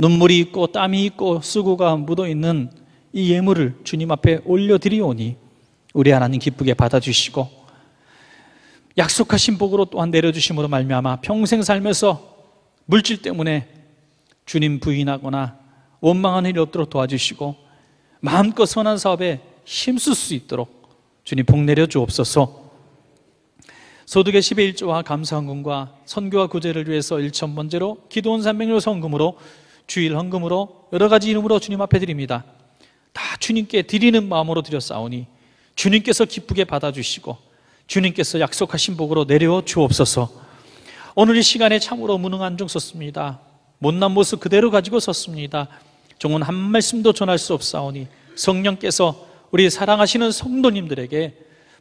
눈물이 있고 땀이 있고 수고가 묻어 있는 이 예물을 주님 앞에 올려드리오니 우리 하나님 기쁘게 받아주시고 약속하신 복으로 또한 내려주심으로 말미암아 평생 살면서 물질 때문에 주님 부인하거나 원망하는 일이 없도록 도와주시고 마음껏 선한 사업에 힘쓸 수 있도록 주님 복 내려주옵소서 소득의 10의 1조와 감사헌금과 선교와 구제를 위해서 1천번째로 기도원 300료 성금으로 주일 헌금으로 여러 가지 이름으로 주님 앞에 드립니다. 다 주님께 드리는 마음으로 드렸사오니 주님께서 기쁘게 받아주시고 주님께서 약속하신 복으로 내려 주옵소서. 오늘 이 시간에 참으로 무능한 종 섰습니다. 못난 모습 그대로 가지고 섰습니다. 종은 한 말씀도 전할 수 없사오니 성령께서 우리 사랑하시는 성도님들에게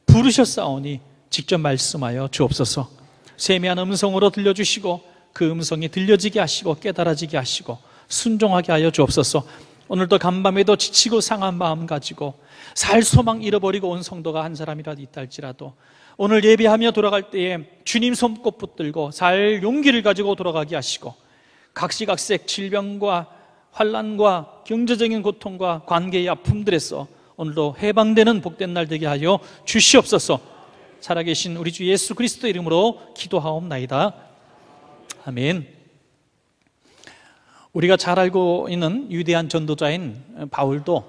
부르셨사오니 직접 말씀하여 주옵소서. 세미한 음성으로 들려주시고 그 음성이 들려지게 하시고 깨달아지게 하시고 순종하게 하여 주옵소서. 오늘도 간밤에도 지치고 상한 마음 가지고 살 소망 잃어버리고 온 성도가 한 사람이라도 있달지라도 오늘 예배하며 돌아갈 때에 주님 손꼽 붙들고 살 용기를 가지고 돌아가게 하시고 각시각색 질병과 환란과 경제적인 고통과 관계의 아픔들에서 오늘도 해방되는 복된 날 되게 하여 주시옵소서. 살아계신 우리 주 예수 그리스도 이름으로 기도하옵나이다. 아멘. 우리가 잘 알고 있는 위대한 전도자인 바울도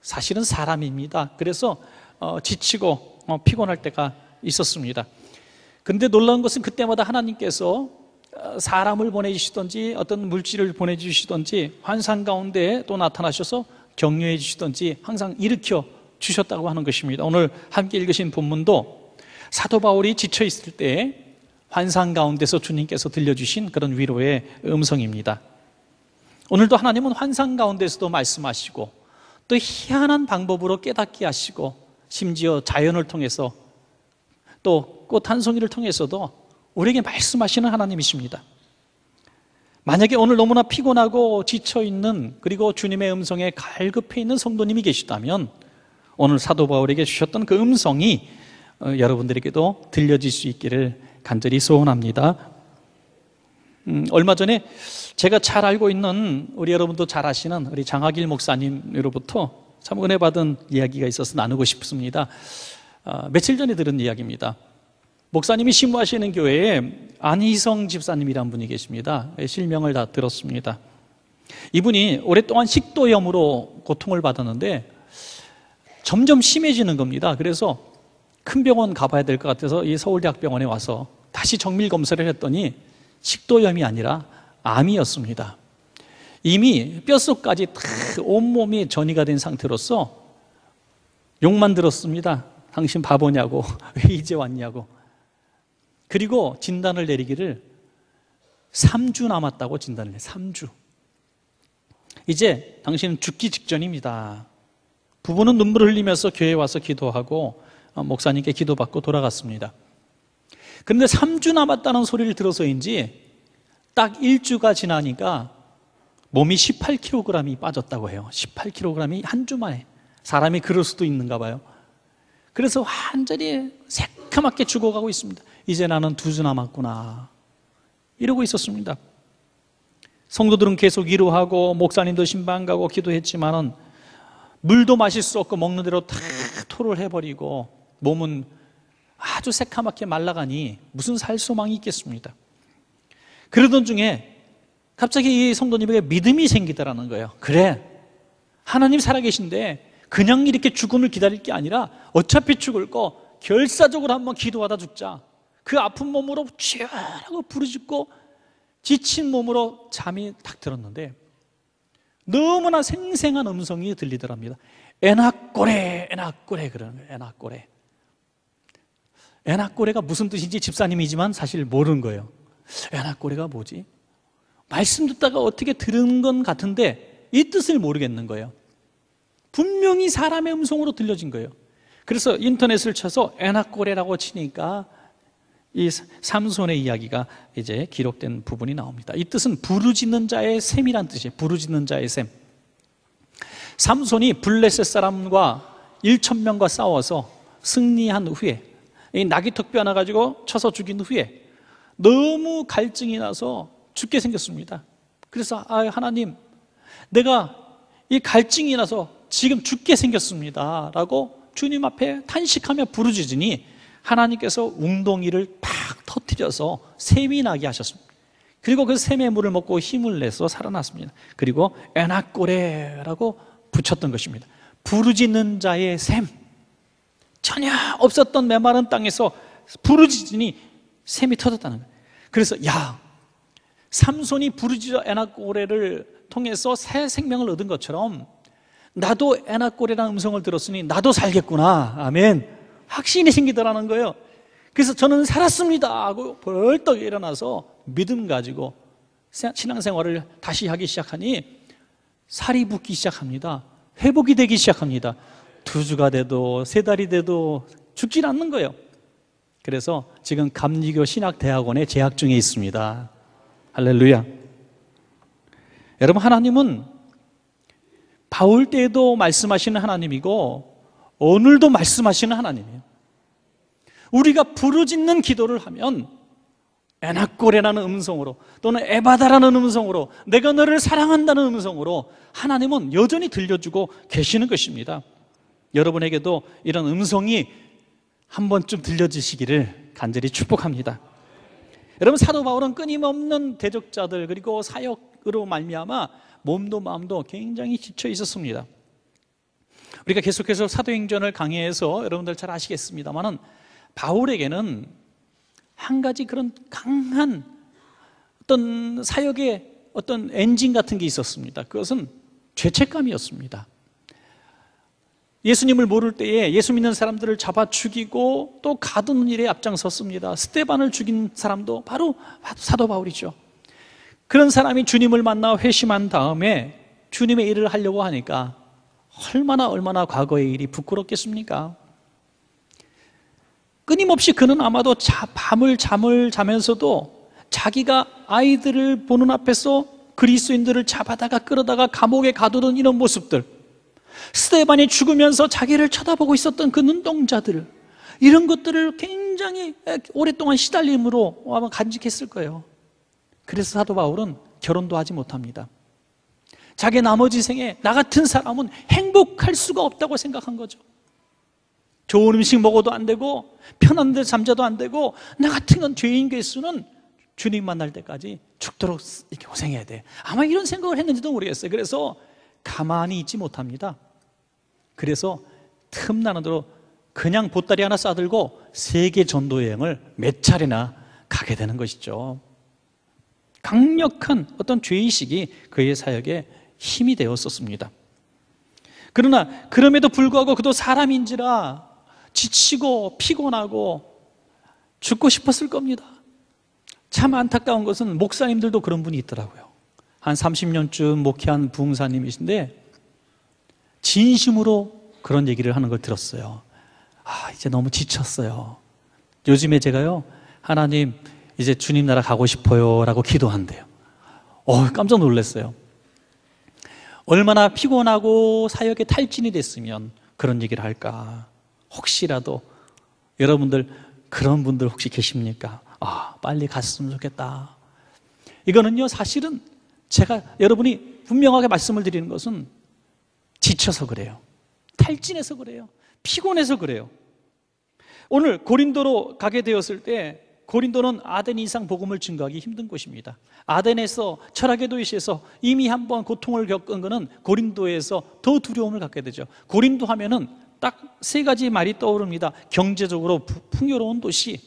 사실은 사람입니다. 그래서 어, 지치고 어, 피곤할 때가 있었습니다. 근데 놀라운 것은 그때마다 하나님께서 어, 사람을 보내주시던지 어떤 물질을 보내주시던지 환상 가운데 또 나타나셔서 격려해 주시던지 항상 일으켜 주셨다고 하는 것입니다. 오늘 함께 읽으신 본문도 사도 바울이 지쳐 있을 때 환상 가운데서 주님께서 들려주신 그런 위로의 음성입니다. 오늘도 하나님은 환상 가운데서도 말씀하시고 또 희한한 방법으로 깨닫게 하시고 심지어 자연을 통해서 또 꽃 한 송이를 통해서도 우리에게 말씀하시는 하나님이십니다. 만약에 오늘 너무나 피곤하고 지쳐 있는 그리고 주님의 음성에 갈급해 있는 성도님이 계시다면 오늘 사도 바울에게 주셨던 그 음성이 어, 여러분들에게도 들려질 수 있기를 간절히 소원합니다. 음, 얼마 전에 제가 잘 알고 있는 우리 여러분도 잘 아시는 우리 장학일 목사님으로부터 참 은혜 받은 이야기가 있어서 나누고 싶습니다. 아, 며칠 전에 들은 이야기입니다. 목사님이 신부하시는 교회에 안희성 집사님이란 분이 계십니다. 예, 실명을 다 들었습니다. 이분이 오랫동안 식도염으로 고통을 받았는데 점점 심해지는 겁니다. 그래서 큰 병원 가봐야 될 것 같아서 이 서울대학병원에 와서 다시 정밀 검사를 했더니 식도염이 아니라 암이었습니다. 이미 뼛속까지 온몸이 전이가 된 상태로서 욕만 들었습니다. 당신 바보냐고, 왜 이제 왔냐고. 그리고 진단을 내리기를 3주 남았다고 진단을 해요. 3주. 이제 당신은 죽기 직전입니다. 부부는 눈물을 흘리면서 교회에 와서 기도하고 어, 목사님께 기도받고 돌아갔습니다. 그런데 3주 남았다는 소리를 들어서인지 딱 1주가 지나니까 몸이 18kg이 빠졌다고 해요 18kg이 한 주 만에 사람이 그럴 수도 있는가 봐요 그래서 완전히 새카맣게 죽어가고 있습니다 이제 나는 두주 남았구나 이러고 있었습니다 성도들은 계속 위로하고 목사님도 신방 가고 기도했지만 은 물도 마실 수 없고 먹는 대로 다 토를 해버리고 몸은 아주 새카맣게 말라가니 무슨 살 소망이 있겠습니다. 그러던 중에 갑자기 이 성도님에게 믿음이 생기더라는 거예요. 그래, 하나님 살아계신데 그냥 이렇게 죽음을 기다릴 게 아니라 어차피 죽을 거 결사적으로 한번 기도하다 죽자. 그 아픈 몸으로 치열하고 부르짖고 지친 몸으로 잠이 탁 들었는데 너무나 생생한 음성이 들리더랍니다. 에나꼬레, 에나꼬레 그러는 거예요. 에나꼬레. 에나꼬레가 무슨 뜻인지 집사님이지만 사실 모르는 거예요. 에나꼬레가 뭐지? 말씀 듣다가 어떻게 들은 건 같은데 이 뜻을 모르겠는 거예요. 분명히 사람의 음성으로 들려진 거예요. 그래서 인터넷을 쳐서 에나꼬레라고 치니까 이 삼손의 이야기가 이제 기록된 부분이 나옵니다. 이 뜻은 부르짖는 자의 샘이란 뜻이에요. 부르짖는 자의 샘. 삼손이 블레셋 사람과 1천 명과 싸워서 승리한 후에 이 낙이 턱뼈 하나 가지고 쳐서 죽인 후에 너무 갈증이 나서 죽게 생겼습니다. 그래서 아 하나님 내가 이 갈증이 나서 지금 죽게 생겼습니다. 라고 주님 앞에 탄식하며 부르짖으니 하나님께서 웅덩이를 팍 터뜨려서 샘이 나게 하셨습니다. 그리고 그 샘의 물을 먹고 힘을 내서 살아났습니다. 그리고 에나꼬레라고 붙였던 것입니다. 부르짖는 자의 샘. 전혀 없었던 메마른 땅에서 부르짖으니 샘이 터졌다는 거예요 그래서 야 삼손이 부르짖어 에나꼬레를 통해서 새 생명을 얻은 것처럼 나도 에나꼬레라는 음성을 들었으니 나도 살겠구나 아멘 확신이 생기더라는 거예요 그래서 저는 살았습니다 하고 벌떡 일어나서 믿음 가지고 신앙생활을 다시 하기 시작하니 살이 붙기 시작합니다 회복이 되기 시작합니다 두 주가 돼도 세 달이 돼도 죽질 않는 거예요. 그래서 지금 감리교 신학대학원에 재학 중에 있습니다. 할렐루야. 여러분, 하나님은 바울 때에도 말씀하시는 하나님이고, 오늘도 말씀하시는 하나님이에요. 우리가 부르짖는 기도를 하면, 에나꼬레라는 음성으로, 또는 에바다라는 음성으로, 내가 너를 사랑한다는 음성으로, 하나님은 여전히 들려주고 계시는 것입니다. 여러분에게도 이런 음성이 한 번쯤 들려지시기를 간절히 축복합니다. 여러분 사도 바울은 끊임없는 대적자들 그리고 사역으로 말미암아 몸도 마음도 굉장히 지쳐 있었습니다. 우리가 계속해서 사도행전을 강의해서 여러분들 잘 아시겠습니다만은 바울에게는 한 가지 그런 강한 어떤 사역의 어떤 엔진 같은 게 있었습니다. 그것은 죄책감이었습니다. 예수님을 모를 때에 예수 믿는 사람들을 잡아 죽이고 또 가두는 일에 앞장섰습니다. 스테반을 죽인 사람도 바로 사도 바울이죠. 그런 사람이 주님을 만나 회심한 다음에 주님의 일을 하려고 하니까 얼마나 얼마나 과거의 일이 부끄럽겠습니까? 끊임없이 그는 아마도 자, 밤을 잠을 자면서도 자기가 아이들을 보는 앞에서 그리스인들을 잡아다가 끌어다가 감옥에 가두는 이런 모습들 스테반이 죽으면서 자기를 쳐다보고 있었던 그눈동자들 이런 것들을 굉장히 오랫동안 시달림으로 아마 간직했을 거예요. 그래서 사도 바울은 결혼도 하지 못합니다. 자기 나머지 생에 나 같은 사람은 행복할 수가 없다고 생각한 거죠. 좋은 음식 먹어도 안 되고 편한 데 잠자도 안 되고 나 같은 건 죄인 개수는 주님 만날 때까지 죽도록 이렇게 고생해야 돼. 아마 이런 생각을 했는지도 모르겠어요. 그래서 가만히 있지 못합니다. 그래서 틈나는 대로 그냥 보따리 하나 싸들고 세계 전도 여행을 몇 차례나 가게 되는 것이죠. 강력한 어떤 죄의식이 그의 사역에 힘이 되었었습니다. 그러나 그럼에도 불구하고 그도 사람인지라 지치고 피곤하고 죽고 싶었을 겁니다. 참 안타까운 것은 목사님들도 그런 분이 있더라고요. 한 30년쯤 목회한 부흥사님이신데 진심으로 그런 얘기를 하는 걸 들었어요. 아, 이제 너무 지쳤어요. 요즘에 제가요, 하나님, 이제 주님 나라 가고 싶어요. 라고 기도한대요. 어, 깜짝 놀랐어요. 얼마나 피곤하고 사역에 탈진이 됐으면 그런 얘기를 할까. 혹시라도 여러분들 그런 분들 혹시 계십니까? 아, 빨리 갔으면 좋겠다. 이거는요, 사실은 제가 여러분이 분명하게 말씀을 드리는 것은 지쳐서 그래요. 탈진해서 그래요. 피곤해서 그래요. 오늘 고린도로 가게 되었을 때 고린도는 아덴 이상 복음을 증거하기 힘든 곳입니다. 아덴에서 철학의 도시에서 이미 한 번 고통을 겪은 것은 고린도에서 더 두려움을 갖게 되죠. 고린도 하면은 딱 세 가지 말이 떠오릅니다. 경제적으로 풍요로운 도시,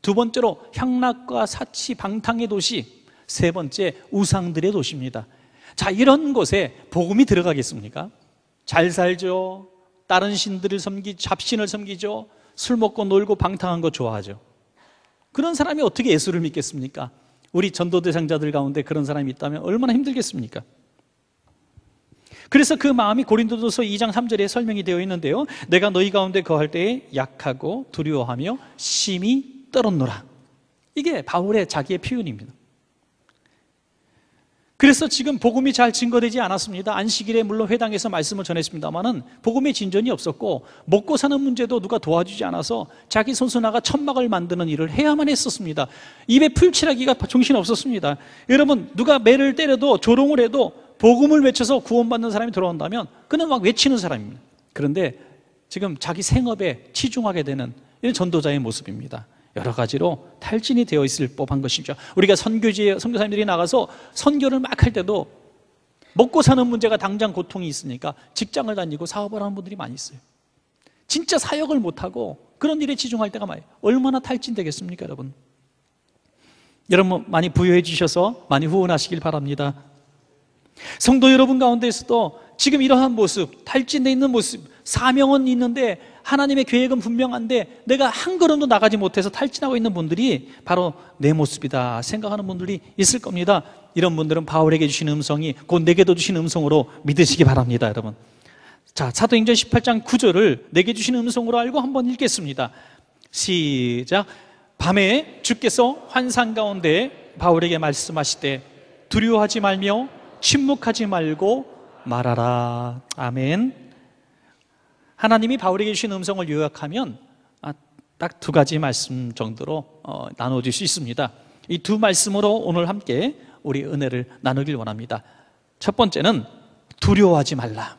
두 번째로 향락과 사치 방탕의 도시, 세 번째 우상들의 도시입니다. 자, 이런 곳에 복음이 들어가겠습니까? 잘 살죠. 다른 신들을 섬기, 잡신을 섬기죠. 술 먹고 놀고 방탕한 거 좋아하죠. 그런 사람이 어떻게 예수를 믿겠습니까? 우리 전도대상자들 가운데 그런 사람이 있다면 얼마나 힘들겠습니까? 그래서 그 마음이 고린도도서 2장 3절에 설명이 되어 있는데요. 내가 너희 가운데 거할 때에 약하고 두려워하며 심히 떨었노라. 이게 바울의 자기의 표현입니다. 그래서 지금 복음이 잘 증거되지 않았습니다. 안식일에 물론 회당에서 말씀을 전했습니다만은 복음의 진전이 없었고 먹고 사는 문제도 누가 도와주지 않아서 자기 손수나가 천막을 만드는 일을 해야만 했었습니다. 입에 풀칠하기가 정신 없었습니다. 여러분 누가 매를 때려도 조롱을 해도 복음을 외쳐서 구원받는 사람이 들어온다면 그는 막 외치는 사람입니다. 그런데 지금 자기 생업에 치중하게 되는 이런 전도자의 모습입니다. 여러 가지로 탈진이 되어 있을 법한 것이죠. 우리가 선교지 선교사님들이 나가서 선교를 막 할 때도 먹고 사는 문제가 당장 고통이 있으니까 직장을 다니고 사업을 하는 분들이 많이 있어요. 진짜 사역을 못하고 그런 일에 치중할 때가 많아요. 얼마나 탈진되겠습니까, 여러분? 여러분 많이 부여해 주셔서 많이 후원하시길 바랍니다. 성도 여러분 가운데서도 지금 이러한 모습, 탈진돼 있는 모습, 사명은 있는데 하나님의 계획은 분명한데 내가 한 걸음도 나가지 못해서 탈진하고 있는 분들이 바로 내 모습이다 생각하는 분들이 있을 겁니다. 이런 분들은 바울에게 주신 음성이 곧 내게도 주신 음성으로 믿으시기 바랍니다, 여러분. 자, 사도행전 18장 9절을 내게 주신 음성으로 알고 한번 읽겠습니다. 시작. 밤에 주께서 환상 가운데 바울에게 말씀하시되 두려워하지 말며 침묵하지 말고 말하라. 아멘. 하나님이 바울에게 주신 음성을 요약하면 아, 딱두 가지 말씀 정도로 어, 나눠질 수 있습니다. 이 두 말씀으로 오늘 함께 우리 은혜를 나누길 원합니다. 첫 번째는 두려워하지 말라.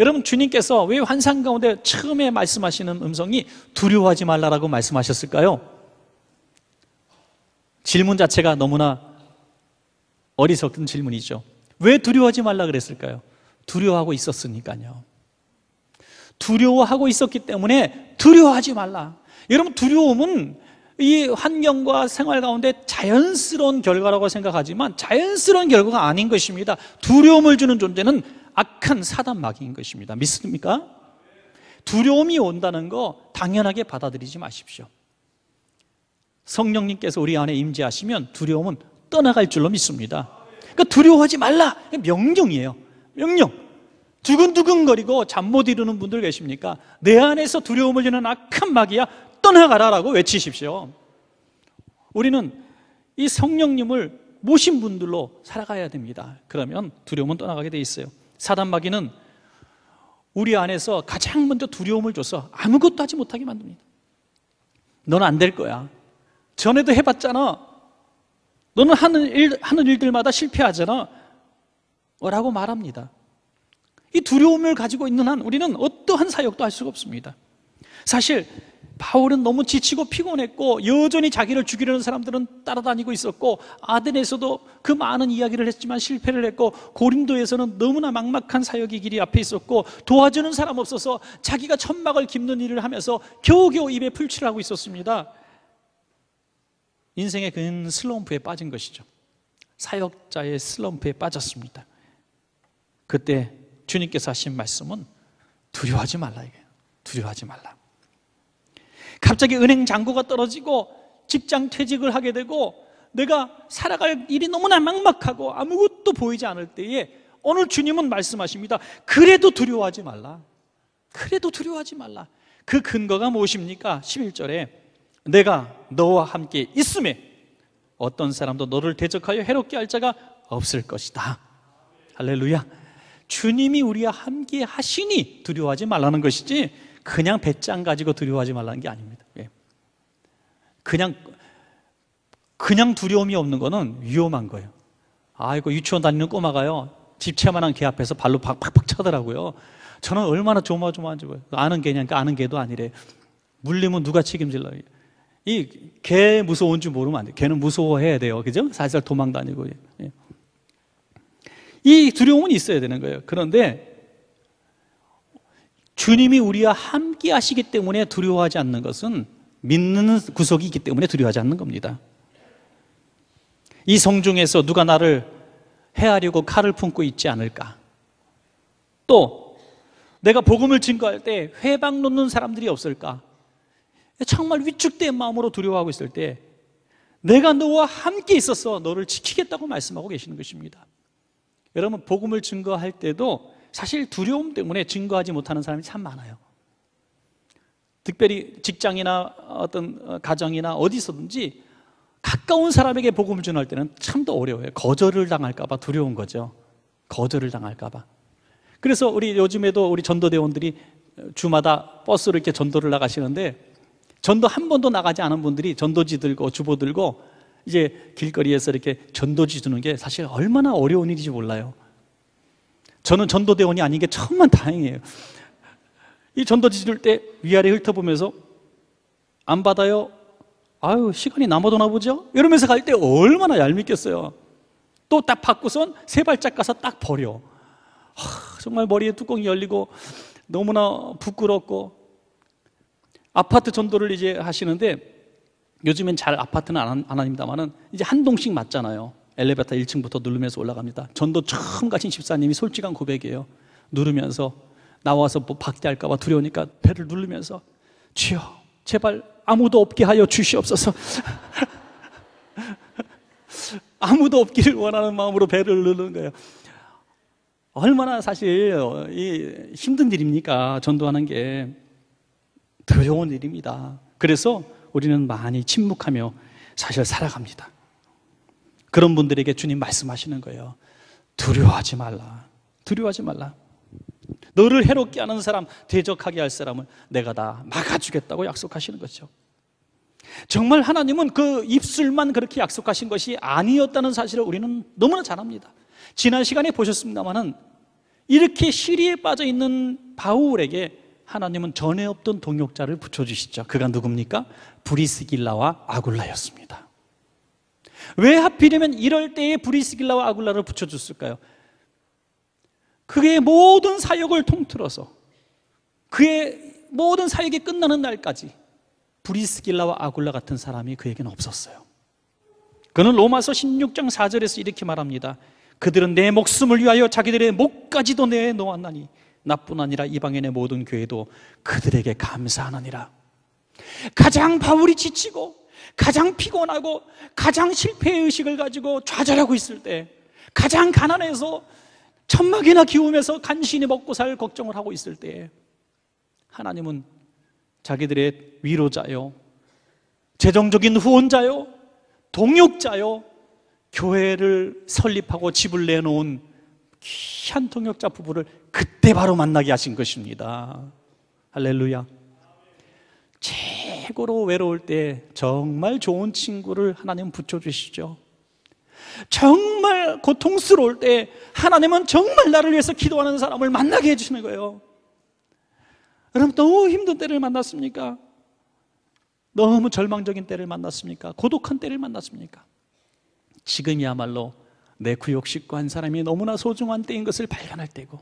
여러분 주님께서 왜 환상 가운데 처음에 말씀하시는 음성이 두려워하지 말라라고 말씀하셨을까요? 질문 자체가 너무나 어리석은 질문이죠. 왜 두려워하지 말라 그랬을까요? 두려워하고 있었으니까요. 두려워하고 있었기 때문에 두려워하지 말라. 여러분 두려움은 이 환경과 생활 가운데 자연스러운 결과라고 생각하지만 자연스러운 결과가 아닌 것입니다. 두려움을 주는 존재는 악한 사단 막인 것입니다. 믿습니까? 두려움이 온다는 거 당연하게 받아들이지 마십시오. 성령님께서 우리 안에 임재하시면 두려움은 떠나갈 줄로 믿습니다 그러니까 두려워하지 말라 명령이에요 명령 두근두근거리고 잠 못 이루는 분들 계십니까? 내 안에서 두려움을 주는 악한 마귀야 떠나가라라고 외치십시오 우리는 이 성령님을 모신 분들로 살아가야 됩니다 그러면 두려움은 떠나가게 돼 있어요 사단 마귀는 우리 안에서 가장 먼저 두려움을 줘서 아무것도 하지 못하게 만듭니다 넌 안 될 거야 전에도 해봤잖아 너는 하는, 일, 하는 일들마다 실패하잖아. 라고 말합니다. 이 두려움을 가지고 있는 한 우리는 어떠한 사역도 할 수가 없습니다. 사실 바울은 너무 지치고 피곤했고 여전히 자기를 죽이려는 사람들은 따라다니고 있었고 아덴에서도 그 많은 이야기를 했지만 실패를 했고 고린도에서는 너무나 막막한 사역의 길이 앞에 있었고 도와주는 사람 없어서 자기가 천막을 깁는 일을 하면서 겨우겨우 입에 풀칠하고 있었습니다 인생의 근 슬럼프에 빠진 것이죠. 사역자의 슬럼프에 빠졌습니다. 그때 주님께서 하신 말씀은 두려워하지 말라 이거 두려워하지 말라. 갑자기 은행 잔고가 떨어지고 직장 퇴직을 하게 되고 내가 살아갈 일이 너무나 막막하고 아무것도 보이지 않을 때에 오늘 주님은 말씀하십니다. 그래도 두려워하지 말라. 그래도 두려워하지 말라. 그 근거가 무엇입니까? 11절에 내가 너와 함께 있음에 어떤 사람도 너를 대적하여 해롭게 할 자가 없을 것이다. 할렐루야. 주님이 우리와 함께 하시니 두려워하지 말라는 것이지 그냥 배짱 가지고 두려워하지 말라는 게 아닙니다. 예. 그냥 그냥 두려움이 없는 거는 위험한 거예요. 아이고 유치원 다니는 꼬마가요. 집채만한 개 앞에서 발로 팍팍팍 차더라고요. 저는 얼마나 조마조마한지 아는 개냐니까 아는 개도 아니래. 물리면 누가 책임질라고. 이개 무서운 줄 모르면 안 돼요. 개는 무서워해야 돼요. 그죠? 살살 도망 다니고. 예. 예. 이 두려움은 있어야 되는 거예요. 그런데 주님이 우리와 함께 하시기 때문에 두려워하지 않는 것은 믿는 구석이 있기 때문에 두려워하지 않는 겁니다. 이 성중에서 누가 나를 해하려고 칼을 품고 있지 않을까? 또 내가 복음을 증거할 때 회방 놓는 사람들이 없을까? 정말 위축된 마음으로 두려워하고 있을 때 내가 너와 함께 있어서 너를 지키겠다고 말씀하고 계시는 것입니다. 여러분 복음을 증거할 때도 사실 두려움 때문에 증거하지 못하는 사람이 참 많아요. 특별히 직장이나 어떤 가정이나 어디서든지 가까운 사람에게 복음을 전할 때는 참 더 어려워요. 거절을 당할까봐 두려운 거죠. 거절을 당할까봐. 그래서 우리 요즘에도 우리 전도대원들이 주마다 버스로 이렇게 전도를 나가시는데 전도 한 번도 나가지 않은 분들이 전도지 들고 주보 들고 이제 길거리에서 이렇게 전도지 주는 게 사실 얼마나 어려운 일인지 몰라요. 저는 전도대원이 아닌 게 천만 다행이에요. 이 전도지 줄 때 위아래 훑어보면서 안 받아요. 아유, 시간이 남아도나 보죠? 이러면서 갈 때 얼마나 얄밉겠어요. 또 딱 받고선 세 발짝 가서 딱 버려. 하, 정말 머리에 뚜껑이 열리고 너무나 부끄럽고 아파트 전도를 이제 하시는데 요즘엔 잘 아파트는 안, 안 합니다만은 이제 한 동씩 맞잖아요. 엘리베이터 1층부터 누르면서 올라갑니다. 전도 처음 가신 집사님이 솔직한 고백이에요. 누르면서 나와서 뭐 박대할까봐 두려우니까 배를 누르면서 주여 제발 아무도 없게 하여 주시옵소서. 아무도 없기를 원하는 마음으로 배를 누르는 거예요. 얼마나 사실 이 힘든 일입니까? 전도하는 게. 두려운 일입니다. 그래서 우리는 많이 침묵하며 사실 살아갑니다. 그런 분들에게 주님 말씀하시는 거예요. 두려워하지 말라. 두려워하지 말라. 너를 해롭게 하는 사람, 대적하게 할 사람을 내가 다 막아주겠다고 약속하시는 거죠. 정말 하나님은 그 입술만 그렇게 약속하신 것이 아니었다는 사실을 우리는 너무나 잘 압니다. 지난 시간에 보셨습니다만은 이렇게 시리에 빠져 있는 바울에게 하나님은 전에 없던 동역자를 붙여주시죠. 그가 누굽니까? 브리스길라와 아굴라였습니다. 왜 하필이면 이럴 때에 브리스길라와 아굴라를 붙여줬을까요? 그의 모든 사역을 통틀어서 그의 모든 사역이 끝나는 날까지 브리스길라와 아굴라 같은 사람이 그에게는 없었어요. 그는 로마서 16장 4절에서 이렇게 말합니다. 그들은 내 목숨을 위하여 자기들의 목까지도 내놓았나니 나뿐 아니라 이방인의 모든 교회도 그들에게 감사하느니라. 가장 바울이 지치고 가장 피곤하고 가장 실패의 의식을 가지고 좌절하고 있을 때 가장 가난해서 천막이나 기우면서 간신히 먹고 살 걱정을 하고 있을 때 하나님은 자기들의 위로자요 재정적인 후원자요 동역자요 교회를 설립하고 집을 내놓은 귀한 동역자 부부를 그때 바로 만나게 하신 것입니다. 할렐루야. 최고로 외로울 때 정말 좋은 친구를 하나님 붙여주시죠. 정말 고통스러울 때 하나님은 정말 나를 위해서 기도하는 사람을 만나게 해주시는 거예요. 여러분, 너무 힘든 때를 만났습니까? 너무 절망적인 때를 만났습니까? 고독한 때를 만났습니까? 지금이야말로 내 구역식과 한 사람이 너무나 소중한 때인 것을 발견할 때고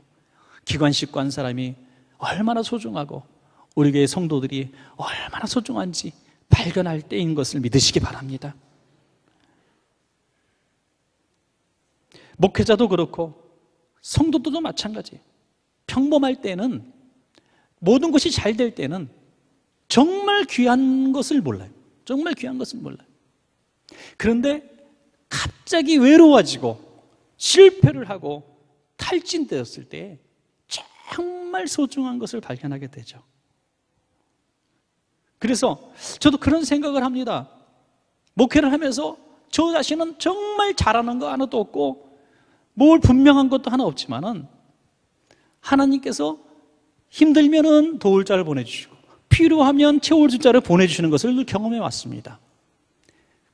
기관식과 한 사람이 얼마나 소중하고 우리 교회 성도들이 얼마나 소중한지 발견할 때인 것을 믿으시기 바랍니다. 목회자도 그렇고 성도도 마찬가지. 평범할 때는 모든 것이 잘 될 때는 정말 귀한 것을 몰라요. 정말 귀한 것을 몰라요. 그런데 갑자기 외로워지고 실패를 하고 탈진되었을 때 정말 소중한 것을 발견하게 되죠. 그래서 저도 그런 생각을 합니다. 목회를 하면서 저 자신은 정말 잘하는 거 하나도 없고 뭘 분명한 것도 하나 없지만은 하나님께서 힘들면은 도울 자를 보내주시고 필요하면 채울 자를 보내주시는 것을 경험해 왔습니다.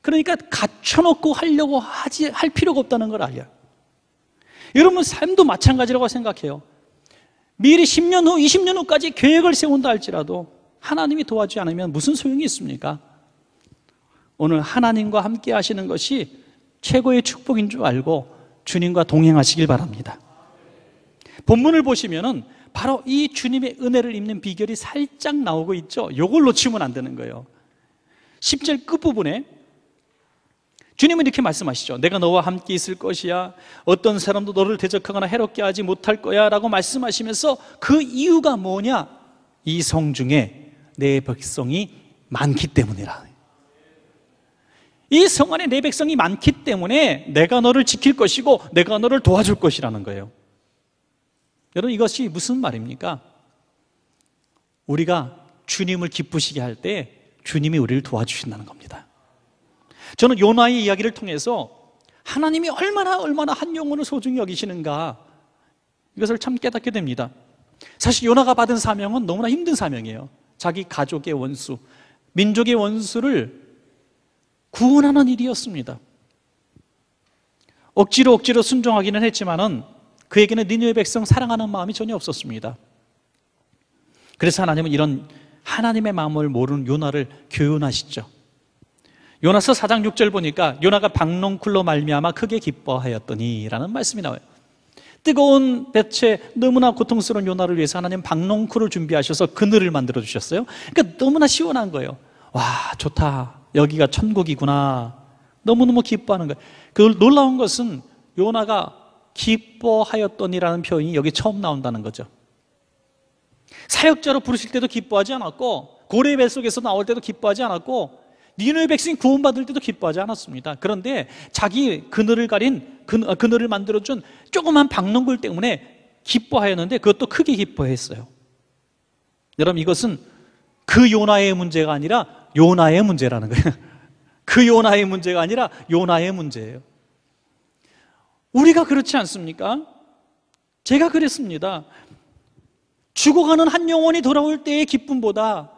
그러니까 갖춰놓고 하려고 하지, 할 필요가 없다는 걸 알려요. 여러분, 삶도 마찬가지라고 생각해요. 미리 10년 후, 20년 후까지 계획을 세운다 할지라도 하나님이 도와주지 않으면 무슨 소용이 있습니까? 오늘 하나님과 함께 하시는 것이 최고의 축복인 줄 알고 주님과 동행하시길 바랍니다. 본문을 보시면은 바로 이 주님의 은혜를 입는 비결이 살짝 나오고 있죠. 요걸 놓치면 안 되는 거예요. 10절 끝부분에 주님은 이렇게 말씀하시죠. 내가 너와 함께 있을 것이야. 어떤 사람도 너를 대적하거나 해롭게 하지 못할 거야. 라고 말씀하시면서 그 이유가 뭐냐? 이 성 중에 내 백성이 많기 때문이라. 이 성 안에 내 백성이 많기 때문에 내가 너를 지킬 것이고 내가 너를 도와줄 것이라는 거예요. 여러분 이것이 무슨 말입니까? 우리가 주님을 기쁘시게 할 때 주님이 우리를 도와주신다는 겁니다. 저는 요나의 이야기를 통해서 하나님이 얼마나 얼마나 한 영혼을 소중히 여기시는가 이것을 참 깨닫게 됩니다. 사실 요나가 받은 사명은 너무나 힘든 사명이에요. 자기 가족의 원수, 민족의 원수를 구원하는 일이었습니다. 억지로 억지로 순종하기는 했지만은 그에게는 니누의 백성 사랑하는 마음이 전혀 없었습니다. 그래서 하나님은 이런 하나님의 마음을 모르는 요나를 교훈하시죠. 요나서 4장 6절 보니까 요나가 박농쿨로 말미암아 크게 기뻐하였더니라는 말씀이 나와요. 뜨거운 배체 너무나 고통스러운 요나를 위해서 하나님 박농쿨을 준비하셔서 그늘을 만들어 주셨어요. 그러니까 너무나 시원한 거예요. 와 좋다. 여기가 천국이구나. 너무너무 기뻐하는 거예요. 그 놀라운 것은 요나가 기뻐하였더니라는 표현이 여기 처음 나온다는 거죠. 사역자로 부르실 때도 기뻐하지 않았고 고래의 배속에서 나올 때도 기뻐하지 않았고 니누의 백성이 구원받을 때도 기뻐하지 않았습니다. 그런데 자기 그늘을 가린 그, 어, 그늘을 만들어준 조그만 박농굴 때문에 기뻐하였는데 그것도 크게 기뻐했어요. 여러분 이것은 그 요나의 문제가 아니라 요나의 문제라는 거예요. 그 요나의 문제가 아니라 요나의 문제예요. 우리가 그렇지 않습니까? 제가 그랬습니다. 죽어가는 한 영혼이 돌아올 때의 기쁨보다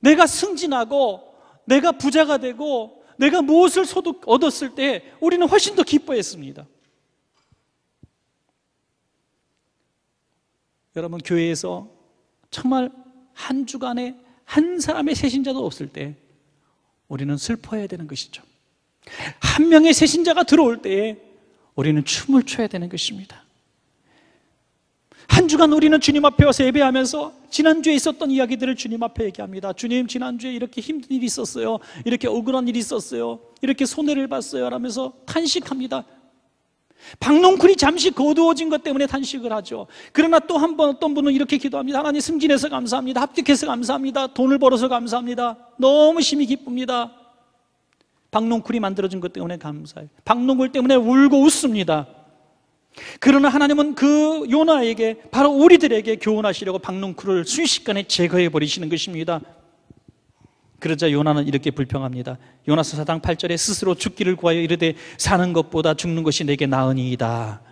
내가 승진하고 내가 부자가 되고 내가 무엇을 소득 얻었을 때 우리는 훨씬 더 기뻐했습니다. 여러분 교회에서 정말 한 주간에 한 사람의 세신자도 없을 때 우리는 슬퍼해야 되는 것이죠. 한 명의 세신자가 들어올 때에 우리는 춤을 춰야 되는 것입니다. 한 주간 우리는 주님 앞에 와서 예배하면서 지난주에 있었던 이야기들을 주님 앞에 얘기합니다. 주님, 지난주에 이렇게 힘든 일이 있었어요. 이렇게 억울한 일이 있었어요. 이렇게 손해를 봤어요. 라면서 탄식합니다. 박농쿨이 잠시 거두어진 것 때문에 탄식을 하죠. 그러나 또 한 번 어떤 분은 이렇게 기도합니다. 하나님 승진해서 감사합니다. 합격해서 감사합니다. 돈을 벌어서 감사합니다. 너무 심히 기쁩니다. 박농쿨이 만들어진 것 때문에 감사해요. 박농쿨 때문에 울고 웃습니다. 그러나 하나님은 그 요나에게 바로 우리들에게 교훈하시려고 박농쿨을 순식간에 제거해 버리시는 것입니다. 그러자 요나는 이렇게 불평합니다. 요나서 4장 8절에 스스로 죽기를 구하여 이르되 사는 것보다 죽는 것이 내게 나으니이다.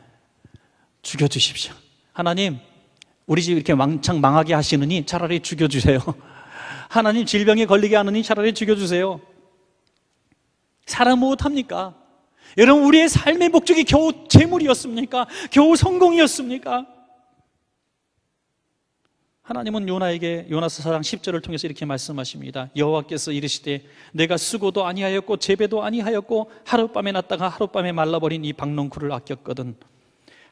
죽여 주십시오. 하나님, 우리 집 이렇게 왕창 망하게 하시느니 차라리 죽여 주세요. 하나님 질병에 걸리게 하느니 차라리 죽여 주세요. 사람 못합니까 여러분, 우리의 삶의 목적이 겨우 재물이었습니까? 겨우 성공이었습니까? 하나님은 요나에게 요나서 사장 10절을 통해서 이렇게 말씀하십니다. 여호와께서 이르시되 내가 수고도 아니하였고 재배도 아니하였고 하룻밤에 났다가 하룻밤에 말라버린 이 박농쿨을 아꼈거든.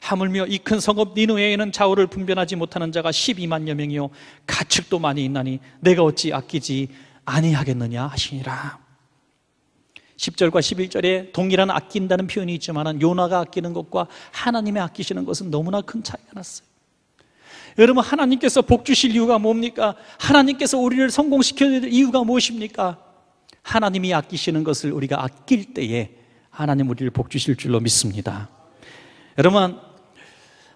하물며 이 큰 성읍 니누에는 좌우를 분별하지 못하는 자가 12만여 명이요 가축도 많이 있나니 내가 어찌 아끼지 아니하겠느냐 하시니라. 10절과 11절에 동일한 아낀다는 표현이 있지만 요나가 아끼는 것과 하나님의 아끼시는 것은 너무나 큰 차이가 났어요 여러분 하나님께서 복 주실 이유가 뭡니까? 하나님께서 우리를 성공시켜야 이유가 무엇입니까? 하나님이 아끼시는 것을 우리가 아낄 때에 하나님 우리를 복 주실 줄로 믿습니다 여러분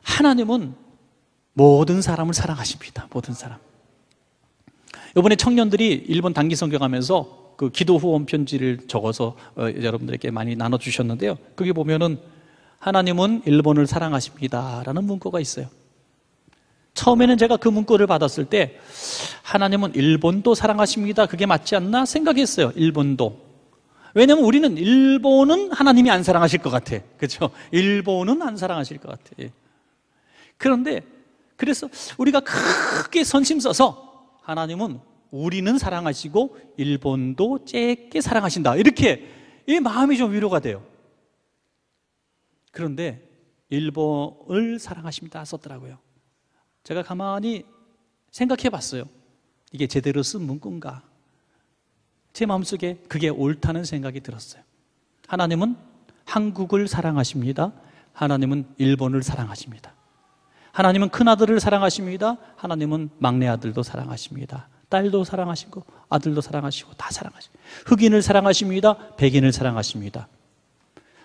하나님은 모든 사람을 사랑하십니다 모든 사람 이번에 청년들이 일본 단기 성경하면서 그 기도 후원 편지를 적어서 어, 여러분들에게 많이 나눠주셨는데요. 그게 보면은 하나님은 일본을 사랑하십니다라는 문구가 있어요. 처음에는 제가 그 문구를 받았을 때 하나님은 일본도 사랑하십니다. 그게 맞지 않나 생각했어요. 일본도. 왜냐면 우리는 일본은 하나님이 안 사랑하실 것 같아. 그렇죠? 일본은 안 사랑하실 것 같아. 예. 그런데 그래서 우리가 크게 선심 써서 하나님은 우리는 사랑하시고 일본도 짧게 사랑하신다. 이렇게 이 마음이 좀 위로가 돼요. 그런데 일본을 사랑하십니다 썼더라고요. 제가 가만히 생각해 봤어요. 이게 제대로 쓴 문구인가? 제 마음속에 그게 옳다는 생각이 들었어요. 하나님은 한국을 사랑하십니다. 하나님은 일본을 사랑하십니다. 하나님은 큰아들을 사랑하십니다. 하나님은 막내 아들도 사랑하십니다. 딸도 사랑하시고 아들도 사랑하시고 다 사랑하시고 흑인을 사랑하십니다. 백인을 사랑하십니다.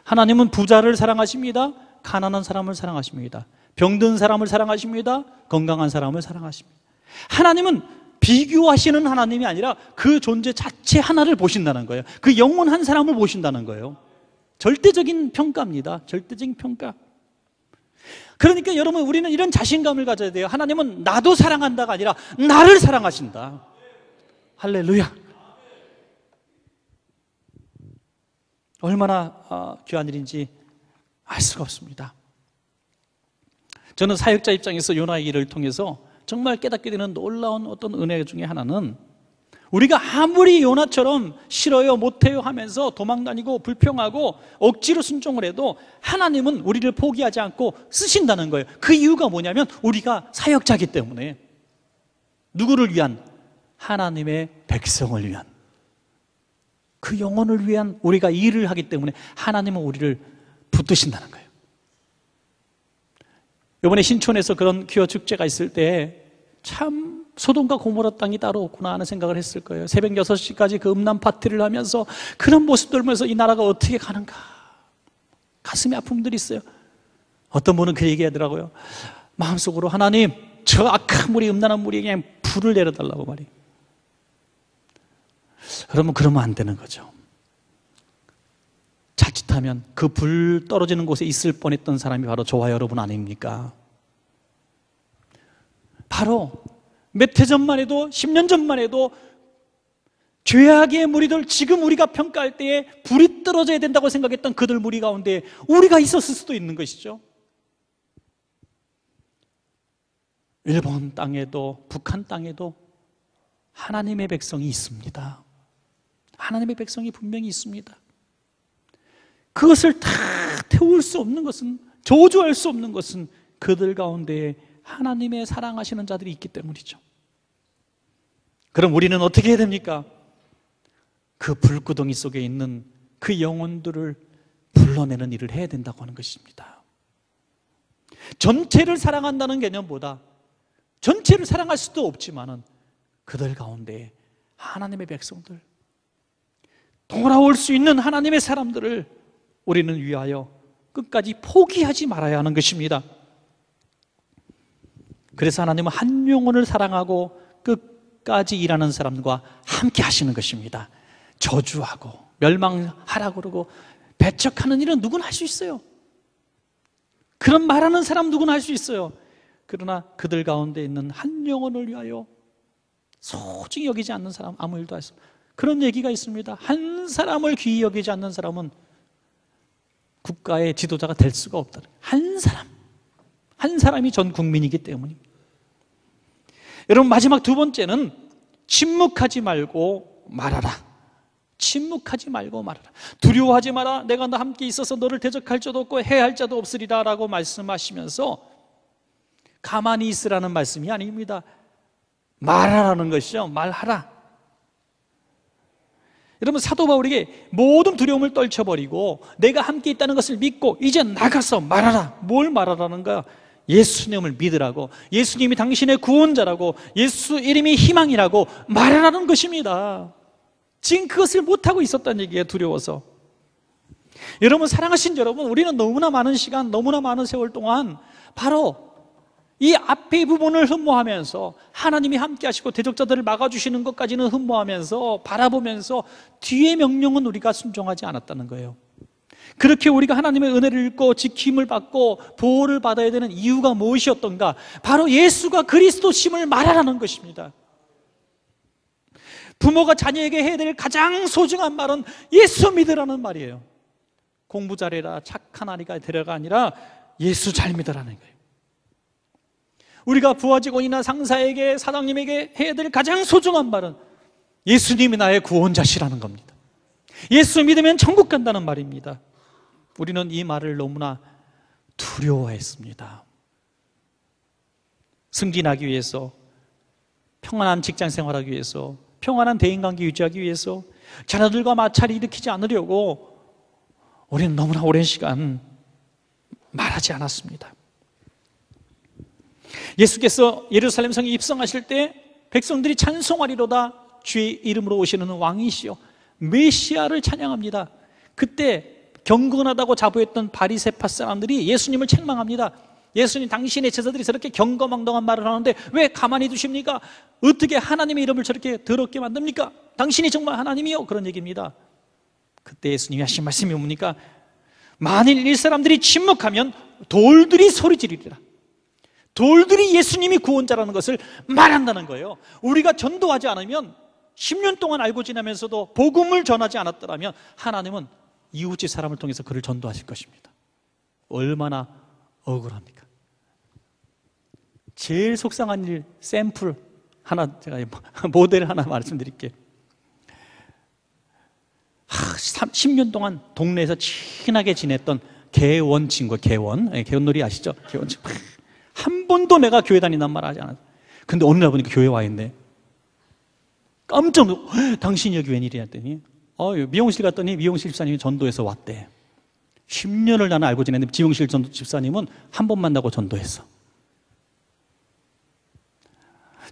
하나님은 부자를 사랑하십니다. 가난한 사람을 사랑하십니다. 병든 사람을 사랑하십니다. 건강한 사람을 사랑하십니다. 하나님은 비교하시는 하나님이 아니라 그 존재 자체 하나를 보신다는 거예요. 그 영혼 한 사람을 보신다는 거예요. 절대적인 평가입니다. 절대적인 평가. 그러니까 여러분 우리는 이런 자신감을 가져야 돼요. 하나님은 나도 사랑한다가 아니라 나를 사랑하신다. 할렐루야. 얼마나 어, 귀한 일인지 알 수가 없습니다. 저는 사역자 입장에서 요나의 일을 통해서 정말 깨닫게 되는 놀라운 어떤 은혜 중에 하나는 우리가 아무리 요나처럼 싫어요, 못해요 하면서 도망다니고 불평하고 억지로 순종을 해도 하나님은 우리를 포기하지 않고 쓰신다는 거예요. 그 이유가 뭐냐면 우리가 사역자기 때문에 누구를 위한? 하나님의 백성을 위한 그 영혼을 위한 우리가 일을 하기 때문에 하나님은 우리를 붙드신다는 거예요. 이번에 신촌에서 그런 기어 축제가 있을 때참 소돔과 고모라 땅이 따로 없구나 하는 생각을 했을 거예요. 새벽 6시까지 그 음란 파티를 하면서 그런 모습들 보면서 이 나라가 어떻게 가는가. 가슴에 아픔들이 있어요. 어떤 분은 그 얘기 하더라고요. 마음속으로 하나님, 저 악한 물이, 음란한 물이 그냥 불을 내려달라고 말이에요. 여러분, 그러면 안 되는 거죠. 자칫하면 그 불 떨어지는 곳에 있을 뻔했던 사람이 바로 저와 여러분 아닙니까? 바로 몇해 전만 해도 10년 전만 해도 죄악의 무리들 지금 우리가 평가할 때에 불이 떨어져야 된다고 생각했던 그들 무리 가운데 우리가 있었을 수도 있는 것이죠. 일본 땅에도 북한 땅에도 하나님의 백성이 있습니다. 하나님의 백성이 분명히 있습니다. 그것을 다 태울 수 없는 것은 저주할 수 없는 것은 그들 가운데 에 하나님의 사랑하시는 자들이 있기 때문이죠 그럼 우리는 어떻게 해야 됩니까? 그 불구덩이 속에 있는 그 영혼들을 불러내는 일을 해야 된다고 하는 것입니다 전체를 사랑한다는 개념보다 전체를 사랑할 수도 없지만 은 그들 가운데 하나님의 백성들 돌아올 수 있는 하나님의 사람들을 우리는 위하여 끝까지 포기하지 말아야 하는 것입니다 그래서 하나님은 한 영혼을 사랑하고 끝까지 일하는 사람과 함께 하시는 것입니다. 저주하고 멸망하라 그러고 배척하는 일은 누구나 할 수 있어요. 그런 말하는 사람 누구나 할 수 있어요. 그러나 그들 가운데 있는 한 영혼을 위하여 소중히 여기지 않는 사람 아무 일도 할 수. 그런 얘기가 있습니다. 한 사람을 귀히 여기지 않는 사람은 국가의 지도자가 될 수가 없다한 사람. 한 사람이 전 국민이기 때문입니다. 여러분 마지막 두 번째는 침묵하지 말고 말하라. 침묵하지 말고 말하라. 두려워하지 마라. 내가 너 함께 있어서 너를 대적할 자도 없고 해할 자도 없으리라 라고 말씀하시면서 가만히 있으라는 말씀이 아닙니다. 말하라는 것이죠. 말하라. 여러분 사도 바울에게 모든 두려움을 떨쳐버리고 내가 함께 있다는 것을 믿고 이제 나가서 말하라. 뭘 말하라는 거야? 예수님을 믿으라고 예수님이 당신의 구원자라고 예수 이름이 희망이라고 말하라는 것입니다 지금 그것을 못하고 있었다는 얘기에 두려워서 여러분 사랑하신 여러분 우리는 너무나 많은 시간 너무나 많은 세월 동안 바로 이 앞에 부분을 흠모하면서 하나님이 함께 하시고 대적자들을 막아주시는 것까지는 흠모하면서 바라보면서 뒤의 명령은 우리가 순종하지 않았다는 거예요 그렇게 우리가 하나님의 은혜를 읽고 지킴을 받고 보호를 받아야 되는 이유가 무엇이었던가? 바로 예수가 그리스도심을 말하라는 것입니다. 부모가 자녀에게 해야 될 가장 소중한 말은 예수 믿으라는 말이에요. 공부 잘해라, 착한 아이가 되려가 아니라 예수 잘 믿으라는 거예요. 우리가 부하 직원이나 상사에게 사장님에게 해야 될 가장 소중한 말은 예수님이 나의 구원자시라는 겁니다. 예수 믿으면 천국 간다는 말입니다. 우리는 이 말을 너무나 두려워했습니다. 승진하기 위해서, 평안한 직장 생활하기 위해서, 평안한 대인관계 유지하기 위해서, 자녀들과 마찰을 일으키지 않으려고 우리는 너무나 오랜 시간 말하지 않았습니다. 예수께서 예루살렘 성에 입성하실 때 백성들이 찬송하리로다 주의 이름으로 오시는 왕이시여 메시아를 찬양합니다. 그때 경건하다고 자부했던 바리세파 사람들이 예수님을 책망합니다 예수님 당신의 제자들이 저렇게 경거망동한 말을 하는데 왜 가만히 두십니까? 어떻게 하나님의 이름을 저렇게 더럽게 만듭니까? 당신이 정말 하나님이요? 그런 얘기입니다 그때 예수님이 하신 말씀이 뭡니까? 만일 이 사람들이 침묵하면 돌들이 소리 지르리라 돌들이 예수님이 구원자라는 것을 말한다는 거예요 우리가 전도하지 않으면 10년 동안 알고 지내면서도 복음을 전하지 않았더라면 하나님은 이웃집 사람을 통해서 그를 전도하실 것입니다. 얼마나 억울합니까? 제일 속상한 일 샘플 하나 제가 모델 하나 말씀드릴게요. 하, 10년 동안 동네에서 친하게 지냈던 개원 친구, 개원, 예, 개원놀이 아시죠? 개원 친구. 한 번도 내가 교회 다닌단 말 하지 않았어. 근데 어느 날 보니까 교회 와 있네. 깜짝 놀라, 당신이 여기 웬일이야 했더니 어, 미용실 갔더니 미용실 집사님이 전도해서 왔대. 10년을 나는 알고 지냈는데 미용실 전도 집사님은 한 번 만나고 전도했어.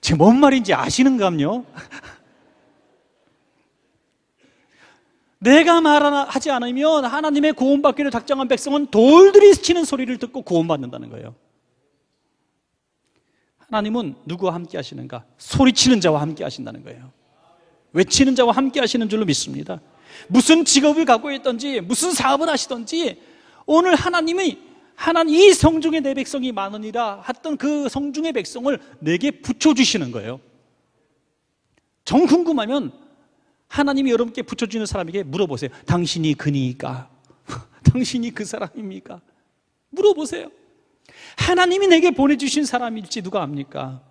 지금 뭔 말인지 아시는가요 내가 말하지 않으면 하나님의 구원받기를 작정한 백성은 돌들이 스치는 소리를 듣고 구원받는다는 거예요. 하나님은 누구와 함께 하시는가? 소리치는 자와 함께 하신다는 거예요. 외치는 자와 함께 하시는 줄로 믿습니다. 무슨 직업을 갖고 있던지 무슨 사업을 하시던지 오늘 하나님이 하나님 이 성중의 내 백성이 많으니라 했던 그 성중의 백성을 내게 붙여주시는 거예요. 정 궁금하면 하나님이 여러분께 붙여주는 사람에게 물어보세요. 당신이 그니까? 당신이 그 사람입니까? 물어보세요. 하나님이 내게 보내주신 사람일지 누가 압니까?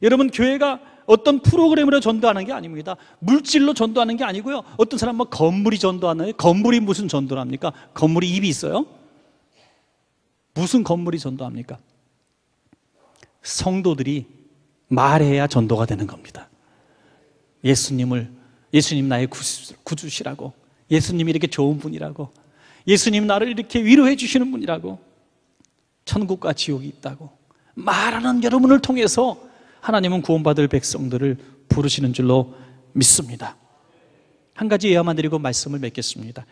여러분, 교회가 어떤 프로그램으로 전도하는 게 아닙니다. 물질로 전도하는 게 아니고요. 어떤 사람 뭐 건물이 전도하는 건물이 무슨 전도합니까? 건물이 입이 있어요? 무슨 건물이 전도합니까? 성도들이 말해야 전도가 되는 겁니다. 예수님을 예수님 나의 구주시라고 예수님이 이렇게 좋은 분이라고 예수님 나를 이렇게 위로해 주시는 분이라고 천국과 지옥이 있다고 말하는 여러분을 통해서 하나님은 구원받을 백성들을 부르시는 줄로 믿습니다. 한 가지 예화만 드리고 말씀을 맺겠습니다.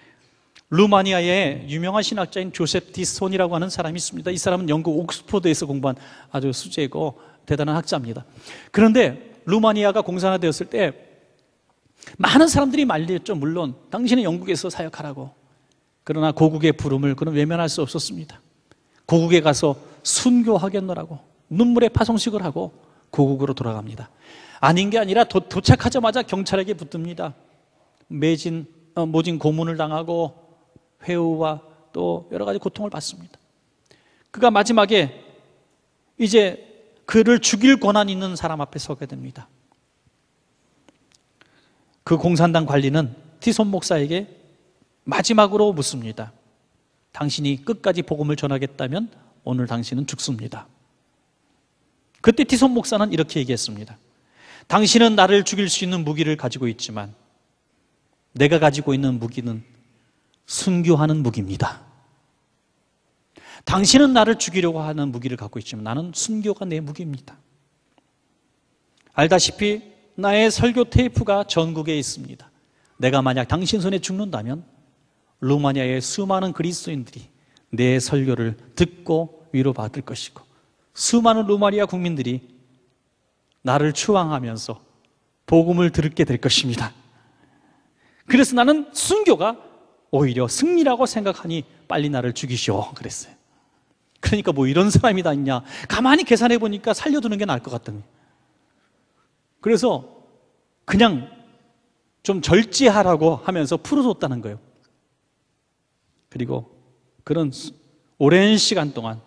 루마니아의 유명한 신학자인 조셉 디스톤이라고 하는 사람이 있습니다. 이 사람은 영국 옥스퍼드에서 공부한 아주 수재고 대단한 학자입니다. 그런데 루마니아가 공산화되었을 때 많은 사람들이 말렸죠. 물론 당신은 영국에서 사역하라고. 그러나 고국의 부름을 그는 외면할 수 없었습니다. 고국에 가서 순교하겠노라고 눈물의 파송식을 하고 고국으로 돌아갑니다. 아닌 게 아니라 도, 착하자마자 경찰에게 붙듭니다. 매진, 어, 모진 고문을 당하고 회우와또 여러 가지 고통을 받습니다. 그가 마지막에 이제 그를 죽일 권한 있는 사람 앞에 서게 됩니다. 그 공산당 관리는 티손 목사에게 마지막으로 묻습니다. 당신이 끝까지 복음을 전하겠다면 오늘 당신은 죽습니다. 그때 티손 목사는 이렇게 얘기했습니다. 당신은 나를 죽일 수 있는 무기를 가지고 있지만 내가 가지고 있는 무기는 순교하는 무기입니다. 당신은 나를 죽이려고 하는 무기를 갖고 있지만 나는 순교가 내 무기입니다. 알다시피 나의 설교 테이프가 전국에 있습니다. 내가 만약 당신 손에 죽는다면 루마니아의 수많은 그리스도인들이 내 설교를 듣고 위로받을 것이고 수많은 루마리아 국민들이 나를 추앙하면서 복음을 들게 될 것입니다. 그래서 나는 순교가 오히려 승리라고 생각하니 빨리 나를 죽이시오. 그랬어요. 그러니까 뭐 이런 사람이 다 있냐. 가만히 계산해 보니까 살려두는 게 나을 것 같더니. 그래서 그냥 좀 절제하라고 하면서 풀어줬다는 거예요. 그리고 그런 오랜 시간 동안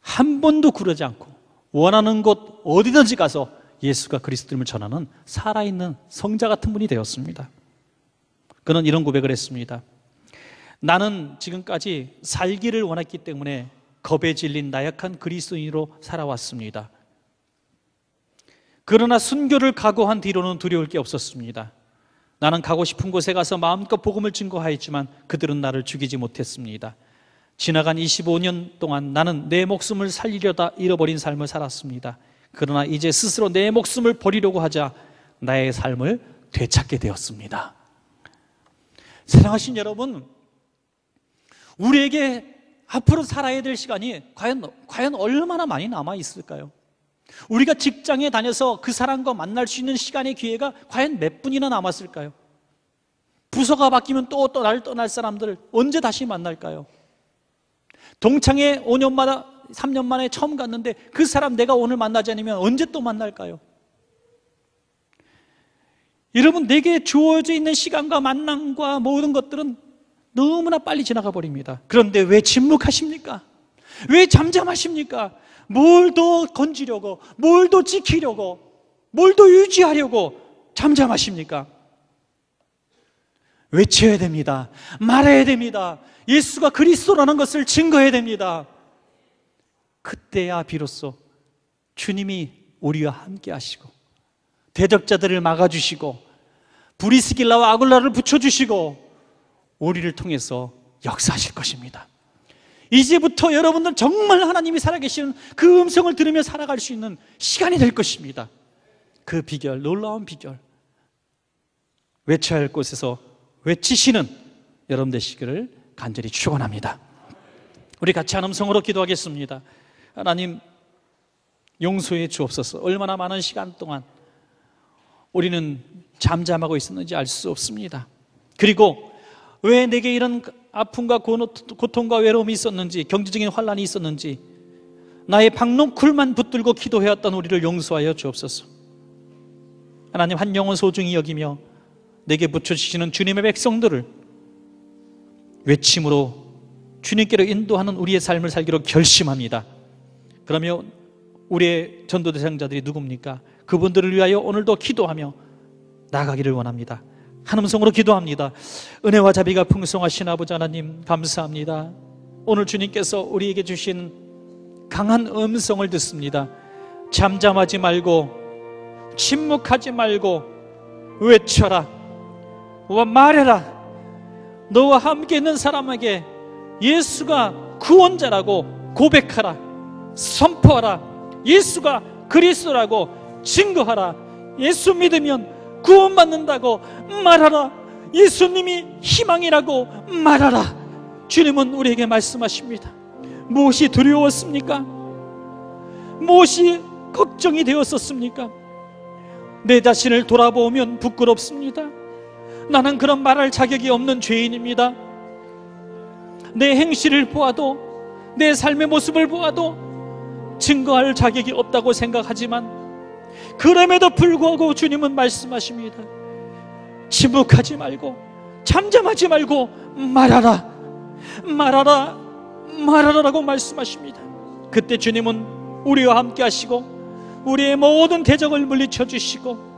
한 번도 그러지 않고 원하는 곳 어디든지 가서 예수가 그리스도임을 전하는 살아있는 성자 같은 분이 되었습니다. 그는 이런 고백을 했습니다. 나는 지금까지 살기를 원했기 때문에 겁에 질린 나약한 그리스도인으로 살아왔습니다. 그러나 순교를 각오한 뒤로는 두려울 게 없었습니다. 나는 가고 싶은 곳에 가서 마음껏 복음을 증거하였지만 그들은 나를 죽이지 못했습니다. 지나간 25년 동안 나는 내 목숨을 살리려다 잃어버린 삶을 살았습니다. 그러나 이제 스스로 내 목숨을 버리려고 하자 나의 삶을 되찾게 되었습니다. 사랑하신 여러분, 우리에게 앞으로 살아야 될 시간이 과연, 과연 얼마나 많이 남아 있을까요? 우리가 직장에 다녀서 그 사람과 만날 수 있는 시간의 기회가 과연 몇 분이나 남았을까요? 부서가 바뀌면 또, 떠날, 떠날 사람들 언제 다시 만날까요? 동창회 5년마다 3년 만에 처음 갔는데 그 사람 내가 오늘 만나지 않으면 언제 또 만날까요? 여러분 내게 주어져 있는 시간과 만남과 모든 것들은 너무나 빨리 지나가 버립니다 그런데 왜 침묵하십니까? 왜 잠잠하십니까? 뭘 더 건지려고, 뭘 더 지키려고, 뭘 더 유지하려고 잠잠하십니까? 외쳐야 됩니다. 말해야 됩니다. 예수가 그리스도라는 것을 증거해야 됩니다. 그때야 비로소 주님이 우리와 함께 하시고 대적자들을 막아주시고 브리스길라와 아굴라를 붙여주시고 우리를 통해서 역사하실 것입니다. 이제부터 여러분들 정말 하나님이 살아계시는 그 음성을 들으며 살아갈 수 있는 시간이 될 것입니다. 그 비결, 놀라운 비결. 외쳐야 할 곳에서 외치시는 여러분 되시기를 간절히 축원합니다. 우리 같이 한 음성으로 기도하겠습니다. 하나님 용서해 주옵소서. 얼마나 많은 시간 동안 우리는 잠잠하고 있었는지 알 수 없습니다. 그리고 왜 내게 이런 아픔과 고통과 외로움이 있었는지 경제적인 환란이 있었는지 나의 박농쿨만 붙들고 기도해왔던 우리를 용서하여 주옵소서. 하나님 한 영혼 소중히 여기며 내게 붙여주시는 주님의 백성들을 외침으로 주님께로 인도하는 우리의 삶을 살기로 결심합니다. 그러면 우리의 전도 대상자들이 누굽니까? 그분들을 위하여 오늘도 기도하며 나가기를 원합니다. 한 음성으로 기도합니다. 은혜와 자비가 풍성하신 아버지 하나님 감사합니다. 오늘 주님께서 우리에게 주신 강한 음성을 듣습니다. 잠잠하지 말고 침묵하지 말고 외쳐라. 말해라. 너와 함께 있는 사람에게 예수가 구원자라고 고백하라. 선포하라. 예수가 그리스도라고 증거하라. 예수 믿으면 구원받는다고 말하라. 예수님이 희망이라고 말하라. 주님은 우리에게 말씀하십니다. 무엇이 두려웠습니까? 무엇이 걱정이 되었었습니까? 내 자신을 돌아보면 부끄럽습니다. 나는 그런 말할 자격이 없는 죄인입니다. 내 행실을 보아도 내 삶의 모습을 보아도 증거할 자격이 없다고 생각하지만 그럼에도 불구하고 주님은 말씀하십니다. 침묵하지 말고 잠잠하지 말고 말하라. 말하라. 말하라라고 말씀하십니다. 그때 주님은 우리와 함께 하시고 우리의 모든 대적을 물리쳐 주시고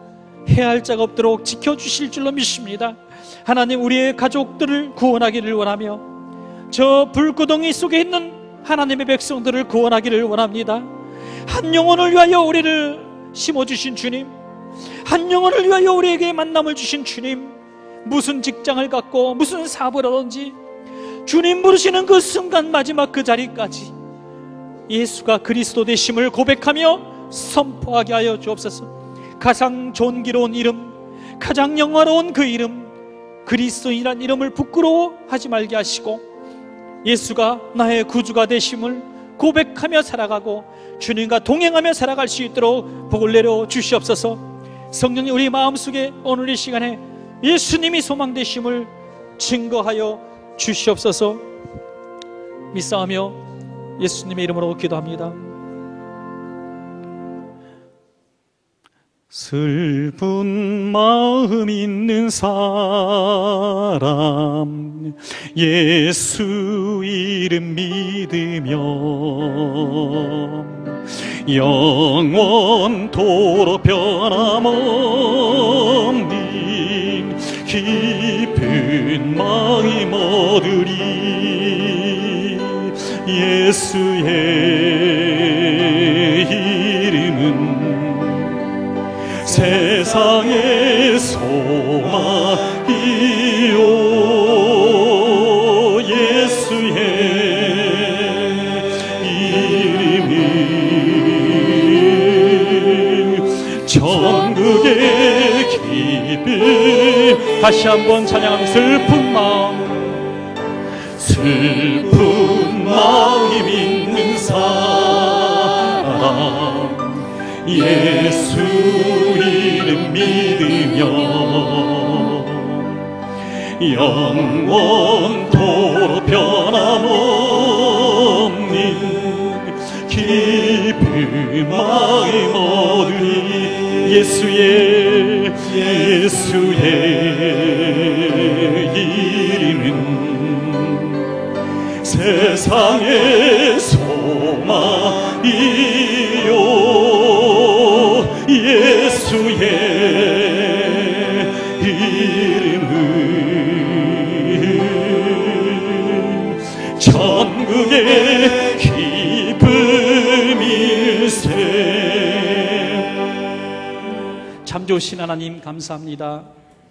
해야 할 자가 없도록 지켜주실 줄로 믿습니다. 하나님 우리의 가족들을 구원하기를 원하며 저 불구덩이 속에 있는 하나님의 백성들을 구원하기를 원합니다. 한 영혼을 위하여 우리를 심어주신 주님, 한 영혼을 위하여 우리에게 만남을 주신 주님, 무슨 직장을 갖고 무슨 사업을 하든지 주님 부르시는 그 순간 마지막 그 자리까지 예수가 그리스도 되심을 고백하며 선포하게 하여 주옵소서. 가장 존귀로운 이름, 가장 영화로운 그 이름, 그리스도인이란 이름을 부끄러워하지 말게 하시고 예수가 나의 구주가 되심을 고백하며 살아가고 주님과 동행하며 살아갈 수 있도록 복을 내려 주시옵소서. 성령님 우리 마음속에 오늘 이 시간에 예수님이 소망되심을 증거하여 주시옵소서. 믿사하며 예수님의 이름으로 기도합니다. 슬픈 마음 있는 사람 예수 이름 믿으며 영원토록 변함없는 깊은 마음 얻으리 예수의 세상의 소망이요 예수의 이름이 천국의 기쁨 다시 한번 찬양하며 슬픈 마음 슬픈 마음 믿는 사람 예수 이름 믿으며 영원토록 변함없는 깊은 마음 얻으리 예수의 예수의 이름은 세상의 소망 기쁨일세 참 좋으신 하나님 감사합니다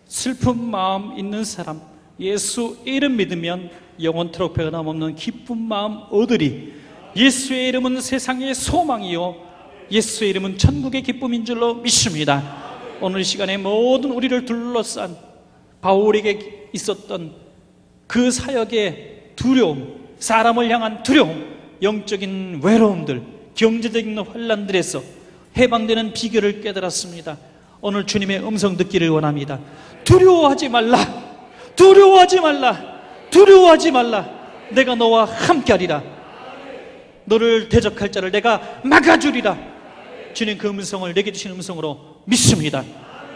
슬픈 마음 있는 사람 예수 이름 믿으면 영원토록 변함없는 기쁜 마음 얻으리 예수의 이름은 세상의 소망이요 예수의 이름은 천국의 기쁨인 줄로 믿습니다 오늘 시간에 모든 우리를 둘러싼 바울에게 있었던 그 사역의 두려움 사람을 향한 두려움, 영적인 외로움들, 경제적인 환란들에서 해방되는 비결을 깨달았습니다. 오늘 주님의 음성 듣기를 원합니다. 두려워하지 말라. 두려워하지 말라. 두려워하지 말라. 내가 너와 함께하리라. 너를 대적할 자를 내가 막아주리라. 주님 그 음성을 내게 주신 음성으로 믿습니다.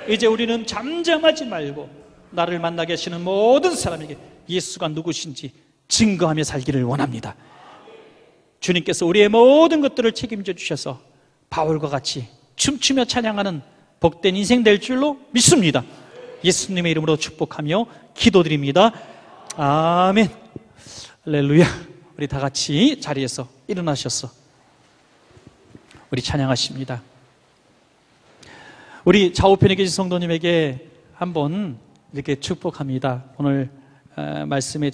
이제 우리는 잠잠하지 말고 나를 만나게 하시는 모든 사람에게 예수가 누구신지 증거하며 살기를 원합니다. 주님께서 우리의 모든 것들을 책임져 주셔서 바울과 같이 춤추며 찬양하는 복된 인생 될 줄로 믿습니다. 예수님의 이름으로 축복하며 기도드립니다. 아멘. 할렐루야. 우리 다 같이 자리에서 일어나셔서 우리 찬양하십니다. 우리 좌우편에 계신 성도님에게 한번 이렇게 축복합니다. 오늘 말씀에